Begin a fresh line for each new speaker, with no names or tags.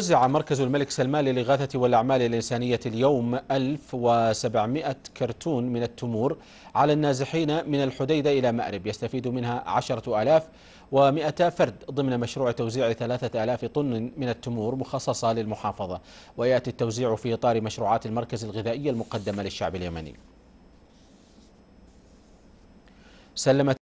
وزع مركز الملك سلمان للإغاثة والأعمال الإنسانية اليوم 1700 كرتون من التمور على النازحين من الحديدة إلى مأرب يستفيد منها 10000 و200 فرد ضمن مشروع توزيع 3000 طن من التمور مخصصة للمحافظة ويأتي التوزيع في إطار مشروعات المركز الغذائية المقدمة للشعب اليمني
سلمت